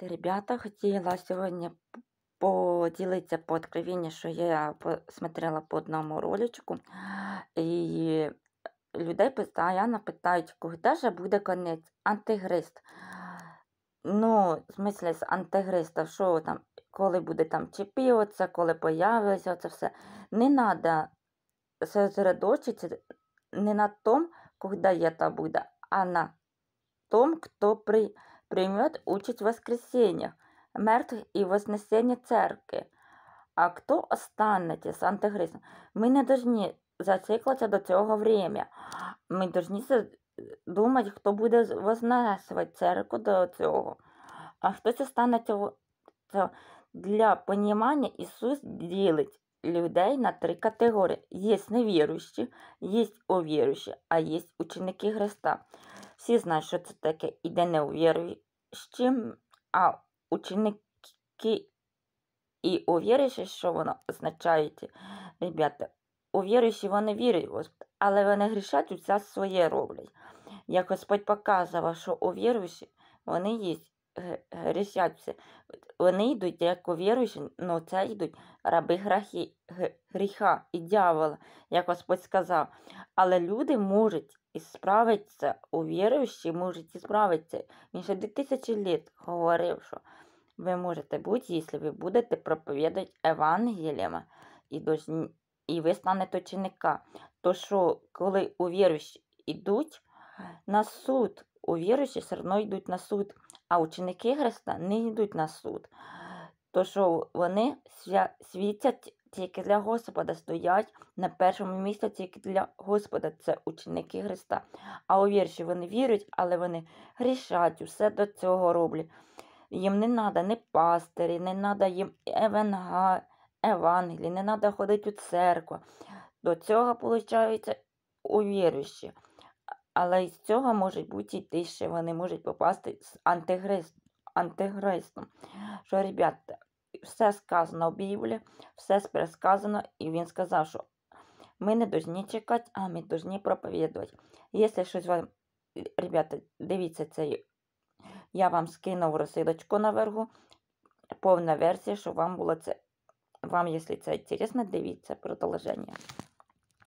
Ребята, хотіла сьогодні поділитися по откровению, що я посмотрела по одному роличку, і людей постійно питають, коли же буде конець антигрист. Ну, в смислі, з антигриста, що там, коли буде там чіпі, коли появиться, це все. Не треба сосредоточитися не на тому, коли є та буде, а на тому, хто при. Приймет участь в воскресеньях, мертвых и вознесении церкви. А кто останетесь с антихристом? Мы не должны зациклитися до цього время. Ми повинні е, думати, хто буде вознесувати церкву до цього. А хтось останеться для понімання Ісус ділить людей на три категорії. Є невіруючі, є овіруючі, а є ученики Христа. Всі знають, що це таке іде неувіруючі, а ученики і увіриші, що воно означає, ребята, увіриші вони вірять в Господь, але вони грішать усе своє роблять. Як Господь показував, що увіруші вони їсть грішаться. Е, е, Вони йдуть, як віруючі, ну це йдуть раби грахи, гріха і дьявола, як Господь сказав. Але люди можуть і справитися, увіруючі можуть і справитися. Він ще дві тисячі літ говорив, що ви можете бути, якщо ви будете проповідати Евангеліями і і ви станете чинника. То що, коли увіруючі йдуть на суд, у віруші все одно йдуть на суд, а ученики Христа не йдуть на суд. То що вони світять тільки для Господа, стоять на першому місці тільки для Господа, це ученики Христа. А у вірші вони вірують, але вони грішать, усе до цього роблять. Їм не треба ні пастирі, не треба їм евенга, евангелі, не треба ходити у церкву. До цього, виходить, у віруші. Але з цього можуть бути йти, що вони можуть попасти з антихрист, антихристом. Що, ребята, все сказано в Біблії, все пересказано, і він сказав, що ми не повинні чекати, а ми повинні проповідувати. Якщо щось вам, ребята, дивіться цей, я вам скинув розсилочку наверху, повна версія, щоб вам було це. Вам, якщо це цікаво, дивіться продовження.